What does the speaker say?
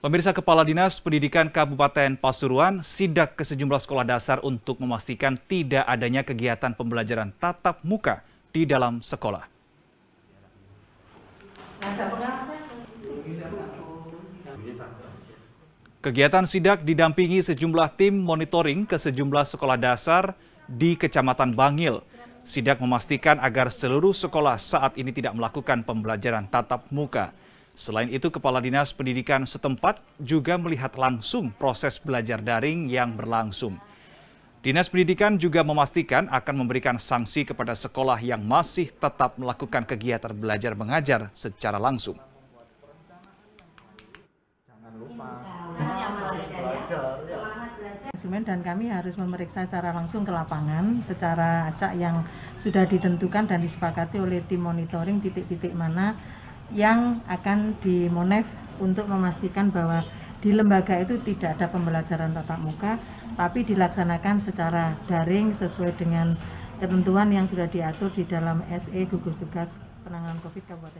Pemirsa Kepala Dinas Pendidikan Kabupaten Pasuruan sidak ke sejumlah sekolah dasar untuk memastikan tidak adanya kegiatan pembelajaran tatap muka di dalam sekolah. Kegiatan sidak didampingi sejumlah tim monitoring ke sejumlah sekolah dasar di Kecamatan Bangil. Sidak memastikan agar seluruh sekolah saat ini tidak melakukan pembelajaran tatap muka. Selain itu, Kepala Dinas Pendidikan setempat juga melihat langsung proses belajar daring yang berlangsung. Dinas Pendidikan juga memastikan akan memberikan sanksi kepada sekolah yang masih tetap melakukan kegiatan belajar mengajar secara langsung. Jangan lupa dan kami harus memeriksa secara langsung ke lapangan secara acak yang sudah ditentukan dan disepakati oleh tim monitoring titik-titik mana yang akan di untuk memastikan bahwa di lembaga itu tidak ada pembelajaran tatap muka, tapi dilaksanakan secara daring sesuai dengan ketentuan yang sudah diatur di dalam SE gugus tugas penanganan COVID Kabupaten.